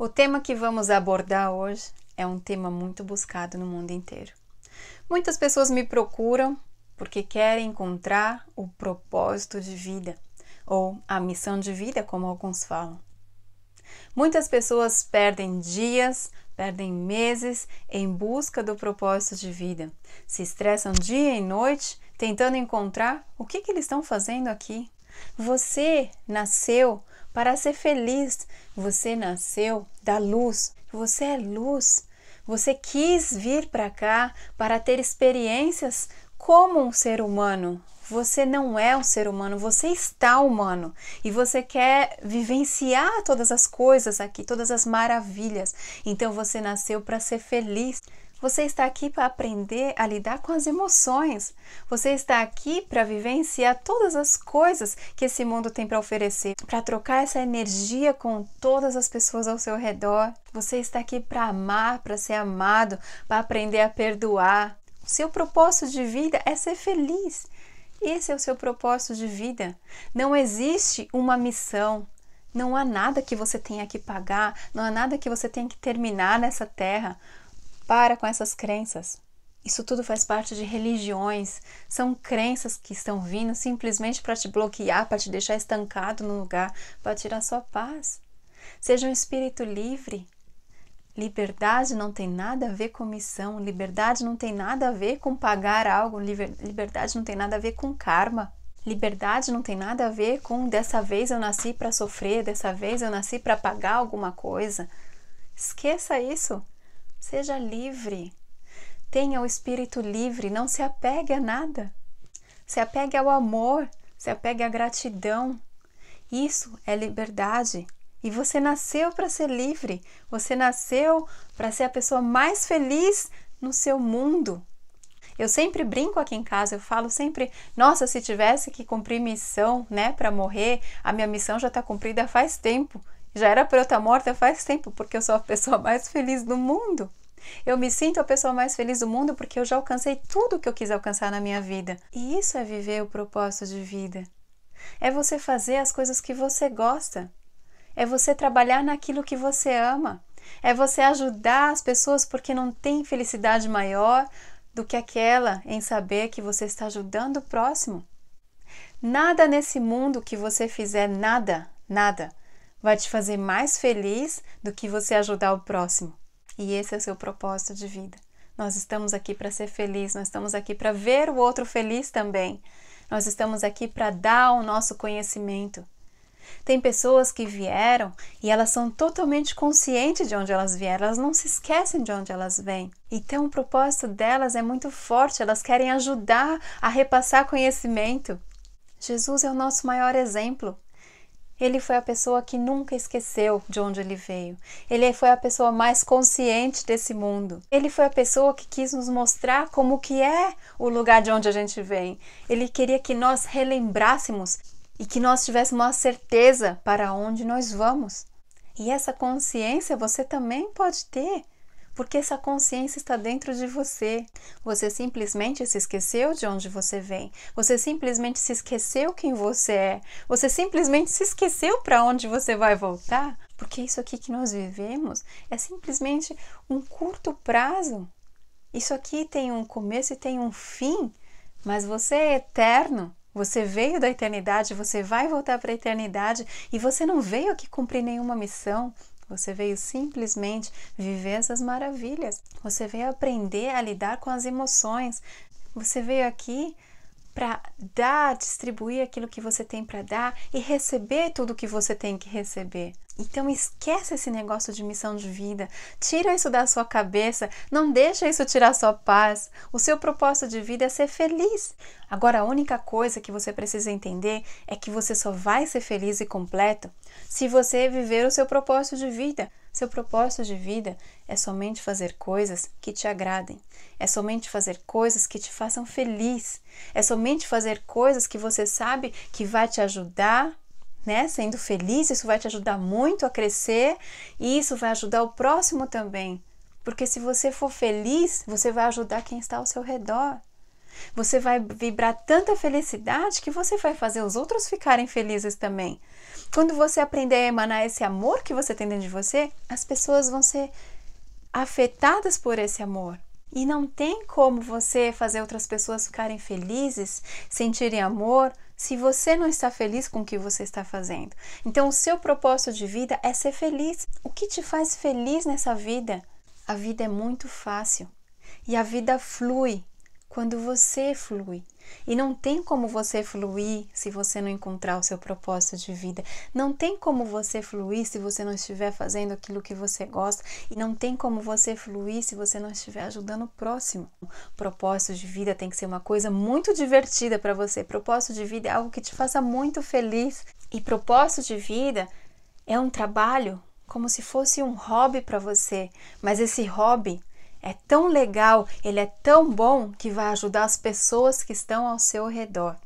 O tema que vamos abordar hoje é um tema muito buscado no mundo inteiro. Muitas pessoas me procuram porque querem encontrar o propósito de vida ou a missão de vida, como alguns falam. Muitas pessoas perdem dias, perdem meses em busca do propósito de vida, se estressam dia e noite tentando encontrar o que, que eles estão fazendo aqui. Você nasceu para ser feliz. Você nasceu da luz, você é luz. Você quis vir para cá para ter experiências como um ser humano. Você não é um ser humano, você está humano e você quer vivenciar todas as coisas aqui, todas as maravilhas. Então você nasceu para ser feliz. Você está aqui para aprender a lidar com as emoções. Você está aqui para vivenciar todas as coisas que esse mundo tem para oferecer, para trocar essa energia com todas as pessoas ao seu redor. Você está aqui para amar, para ser amado, para aprender a perdoar. O seu propósito de vida é ser feliz. Esse é o seu propósito de vida. Não existe uma missão. Não há nada que você tenha que pagar, não há nada que você tenha que terminar nessa terra. Para com essas crenças. Isso tudo faz parte de religiões. São crenças que estão vindo simplesmente para te bloquear, para te deixar estancado no lugar, para tirar sua paz. Seja um espírito livre. Liberdade não tem nada a ver com missão, liberdade não tem nada a ver com pagar algo, liberdade não tem nada a ver com karma. Liberdade não tem nada a ver com dessa vez eu nasci para sofrer, dessa vez eu nasci para pagar alguma coisa. Esqueça isso. Seja livre. Tenha o espírito livre, não se apegue a nada. Se apegue ao amor, se apegue à gratidão. Isso é liberdade. E você nasceu para ser livre. Você nasceu para ser a pessoa mais feliz no seu mundo. Eu sempre brinco aqui em casa, eu falo sempre: nossa, se tivesse que cumprir missão, né, para morrer, a minha missão já está cumprida faz tempo. Já era para eu estar tá morta faz tempo, porque eu sou a pessoa mais feliz do mundo. Eu me sinto a pessoa mais feliz do mundo porque eu já alcancei tudo o que eu quis alcançar na minha vida. E isso é viver o propósito de vida. É você fazer as coisas que você gosta. É você trabalhar naquilo que você ama. É você ajudar as pessoas porque não tem felicidade maior do que aquela em saber que você está ajudando o próximo. Nada nesse mundo que você fizer nada, nada vai te fazer mais feliz do que você ajudar o próximo. E esse é o seu propósito de vida. Nós estamos aqui para ser feliz, nós estamos aqui para ver o outro feliz também. Nós estamos aqui para dar o nosso conhecimento. Tem pessoas que vieram e elas são totalmente conscientes de onde elas vieram, elas não se esquecem de onde elas vêm. Então o propósito delas é muito forte, elas querem ajudar a repassar conhecimento. Jesus é o nosso maior exemplo. Ele foi a pessoa que nunca esqueceu de onde ele veio. Ele foi a pessoa mais consciente desse mundo. Ele foi a pessoa que quis nos mostrar como que é o lugar de onde a gente vem. Ele queria que nós relembrássemos e que nós tivéssemos a certeza para onde nós vamos. E essa consciência você também pode ter porque essa consciência está dentro de você. Você simplesmente se esqueceu de onde você vem, você simplesmente se esqueceu quem você é, você simplesmente se esqueceu para onde você vai voltar, porque isso aqui que nós vivemos é simplesmente um curto prazo. Isso aqui tem um começo e tem um fim, mas você é eterno. Você veio da eternidade, você vai voltar para a eternidade e você não veio aqui cumprir nenhuma missão, você veio simplesmente viver essas maravilhas. Você veio aprender a lidar com as emoções. Você veio aqui para dar, distribuir aquilo que você tem para dar e receber tudo que você tem que receber. Então esquece esse negócio de missão de vida, tira isso da sua cabeça, não deixa isso tirar sua paz. O seu propósito de vida é ser feliz. Agora a única coisa que você precisa entender é que você só vai ser feliz e completo se você viver o seu propósito de vida. Seu propósito de vida é somente fazer coisas que te agradem, é somente fazer coisas que te façam feliz, é somente fazer coisas que você sabe que vai te ajudar né? Sendo feliz, isso vai te ajudar muito a crescer e isso vai ajudar o próximo também. Porque se você for feliz, você vai ajudar quem está ao seu redor. Você vai vibrar tanta felicidade que você vai fazer os outros ficarem felizes também. Quando você aprender a emanar esse amor que você tem dentro de você, as pessoas vão ser afetadas por esse amor. E não tem como você fazer outras pessoas ficarem felizes, sentirem amor, se você não está feliz com o que você está fazendo. Então, o seu propósito de vida é ser feliz. O que te faz feliz nessa vida? A vida é muito fácil e a vida flui quando você flui. E não tem como você fluir se você não encontrar o seu propósito de vida. Não tem como você fluir se você não estiver fazendo aquilo que você gosta. E não tem como você fluir se você não estiver ajudando o próximo. Propósito de vida tem que ser uma coisa muito divertida para você. Propósito de vida é algo que te faça muito feliz. E propósito de vida é um trabalho como se fosse um hobby para você, mas esse hobby é tão legal, ele é tão bom que vai ajudar as pessoas que estão ao seu redor.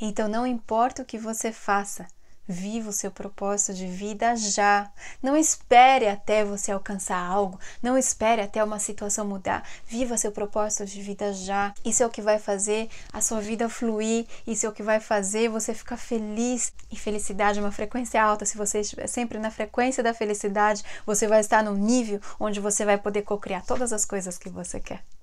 Então não importa o que você faça, Viva o seu propósito de vida já. Não espere até você alcançar algo, não espere até uma situação mudar. Viva seu propósito de vida já. Isso é o que vai fazer a sua vida fluir, isso é o que vai fazer você ficar feliz. E felicidade é uma frequência alta. Se você estiver sempre na frequência da felicidade, você vai estar no nível onde você vai poder co-criar todas as coisas que você quer.